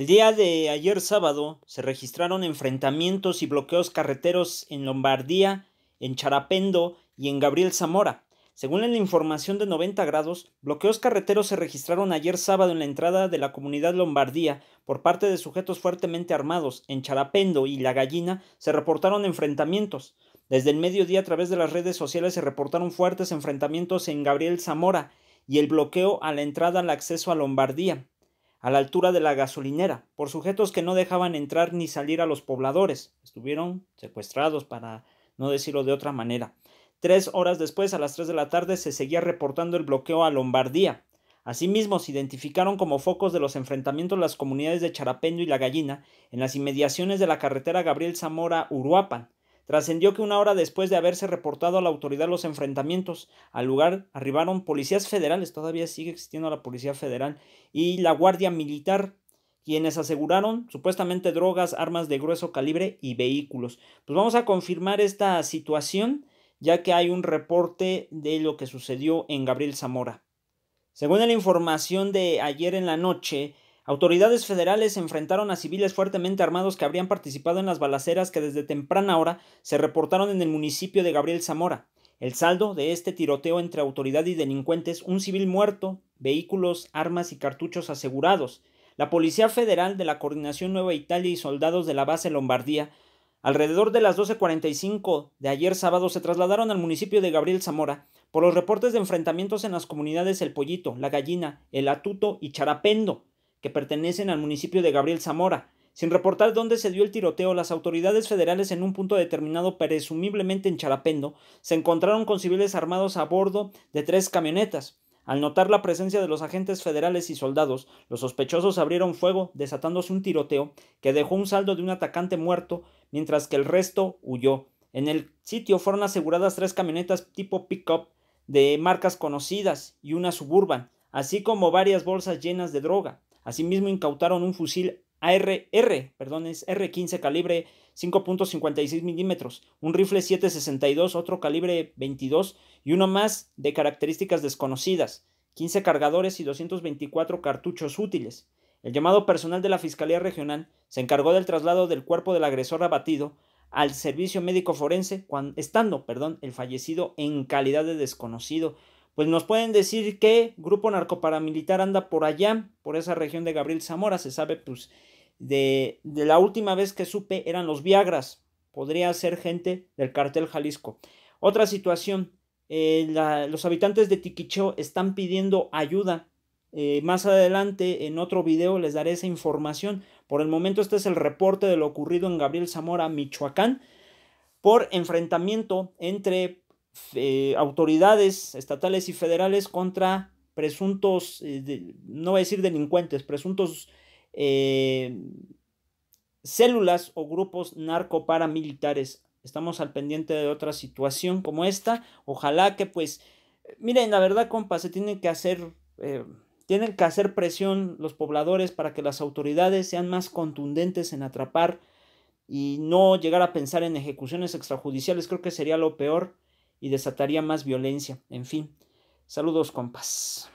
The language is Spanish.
El día de ayer sábado se registraron enfrentamientos y bloqueos carreteros en Lombardía, en Charapendo y en Gabriel Zamora. Según la información de 90 grados, bloqueos carreteros se registraron ayer sábado en la entrada de la comunidad Lombardía por parte de sujetos fuertemente armados. En Charapendo y La Gallina se reportaron enfrentamientos. Desde el mediodía a través de las redes sociales se reportaron fuertes enfrentamientos en Gabriel Zamora y el bloqueo a la entrada al acceso a Lombardía a la altura de la gasolinera, por sujetos que no dejaban entrar ni salir a los pobladores. Estuvieron secuestrados, para no decirlo de otra manera. Tres horas después, a las tres de la tarde, se seguía reportando el bloqueo a Lombardía. Asimismo, se identificaron como focos de los enfrentamientos las comunidades de Charapendo y La Gallina, en las inmediaciones de la carretera Gabriel Zamora Uruapan, Trascendió que una hora después de haberse reportado a la autoridad los enfrentamientos, al lugar arribaron policías federales, todavía sigue existiendo la Policía Federal, y la Guardia Militar, quienes aseguraron supuestamente drogas, armas de grueso calibre y vehículos. Pues vamos a confirmar esta situación, ya que hay un reporte de lo que sucedió en Gabriel Zamora. Según la información de ayer en la noche, Autoridades federales enfrentaron a civiles fuertemente armados que habrían participado en las balaceras que desde temprana hora se reportaron en el municipio de Gabriel Zamora. El saldo de este tiroteo entre autoridad y delincuentes, un civil muerto, vehículos, armas y cartuchos asegurados. La Policía Federal de la Coordinación Nueva Italia y soldados de la base Lombardía, alrededor de las 12.45 de ayer sábado, se trasladaron al municipio de Gabriel Zamora por los reportes de enfrentamientos en las comunidades El Pollito, La Gallina, El Atuto y Charapendo, que pertenecen al municipio de Gabriel Zamora. Sin reportar dónde se dio el tiroteo, las autoridades federales en un punto determinado, presumiblemente en Charapendo, se encontraron con civiles armados a bordo de tres camionetas. Al notar la presencia de los agentes federales y soldados, los sospechosos abrieron fuego, desatándose un tiroteo que dejó un saldo de un atacante muerto, mientras que el resto huyó. En el sitio fueron aseguradas tres camionetas tipo pick-up de marcas conocidas y una suburban, así como varias bolsas llenas de droga. Asimismo, incautaron un fusil ARR, perdón, es R15 calibre 5.56 milímetros, un rifle 7.62, otro calibre 22 y uno más de características desconocidas, 15 cargadores y 224 cartuchos útiles. El llamado personal de la Fiscalía Regional se encargó del traslado del cuerpo del agresor abatido al servicio médico forense, cuando, estando perdón, el fallecido en calidad de desconocido, pues nos pueden decir que grupo narcoparamilitar anda por allá, por esa región de Gabriel Zamora, se sabe pues de, la última vez que supe eran los Viagras, podría ser gente del cartel Jalisco. Otra situación, eh, los habitantes de Tiquicheo están pidiendo ayuda. Eh, más adelante en otro video les daré esa información. Por el momento este es el reporte de lo ocurrido en Gabriel Zamora, Michoacán, por enfrentamiento entre eh, autoridades estatales y federales contra presuntos, eh, no voy a decir delincuentes, presuntos eh, células o grupos narcoparamilitares. Estamos al pendiente de otra situación como esta. Ojalá que pues, miren, la verdad, compa, se tienen que hacer, tienen que hacer presión los pobladores para que las autoridades sean más contundentes en atrapar y no llegar a pensar en ejecuciones extrajudiciales. Creo que sería lo peor y desataría más violencia. En fin, saludos compas.